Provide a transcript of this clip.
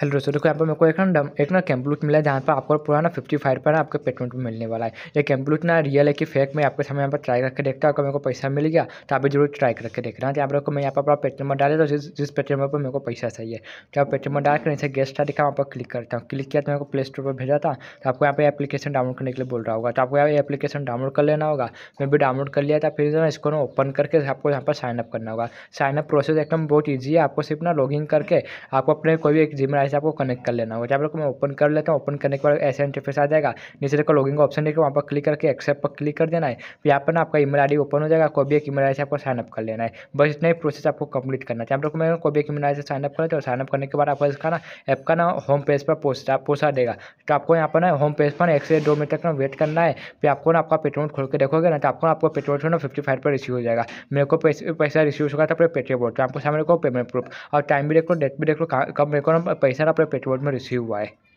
hello दोस्तों देखो यहाँ पर मेरे को एक ना एक ना कैम्पलूट मिला है जहाँ पर आपको पूरा ना फिफ्टी फाइव पर ना आपके पेटमेंट में मिलने वाला है ये कैम्पलूट ना रियल है कि फेक मैं आपके सामने यहाँ पर ट्राई करके देखता हूँ अगर मेरे को पैसा मिल गया तो आप जरूर ट्राई करके देख रहा है तो यहाँ पर मैं यहाँ पर पेट नंबर डाले तो जिस जिस पेट नंबर पर मेरे को पैसा चाहिए तो आप पेट नंबर डाल कर इसे गेस्ट था दिखा वहाँ पर क्लिक करता हूँ क्लिक किया तो मेरे को प्ले स्टोर पर भेजा था तो आपको यहाँ पर एप्लीकेशन डाउनलोड करने के लिए बोल रहा होगा तो आपको यहाँ एप्लीकेशन डाउनलोड कर लेना होगा मैं भी डाउनलोड कर लिया था फिर इसको ना ओपन करके आपको यहाँ पर साइनअप करना होगा साइनअप प्रोसेस एकदम बहुत ईजी है आपको सिर्फ ना इन करके आपको अपने कोई भी एक जिम्मेदारी से आपको कनेक्ट कर लेना होगा जब लोग मैं ओपन कर लेता हूँ ओपन करने के बाद ऐसे इंटरफेस आ जाएगा नीचे देखो लॉगिन का ऑप्शन देखिए वहाँ पर क्लिक करके एक्सेप्ट पर क्लिक कर देना है फिर यहाँ पर ना आपका ईमेल आईडी ओपन हो जाएगा कोई भी एक ईमेल आई से आपको साइनअप कर लेना है बस इतना ही प्रोसेस आपको कंप्लीट करना है आप लोग मैं कोई भी एक ईमेल आई से साइनअप कर लेते हो साइनअप करने के बाद आपको इसका ना ऐप का ना होम पेज पर पोस्टा पोसा देगा तो आपको यहाँ पर ना होम पेज पर एक से दो मिनट तक ना वेट करना है फिर आपको ना आपका पेट्रोल खोल के देखोगे ना तो आपको आपको पेट्रोल ना फिफ्टी फाइव पर रिसीव हो जाएगा मेरे को पैसा रिसीव होगा तो अपने पेटीएम बोर्ड तो आपको सामने को पेमेंट प्रूफ और टाइम भी देख लो डेट भी देख लो कब मेरे को ना पैसा पैसा अपने पेटवर्ड में रिसीव हुआ है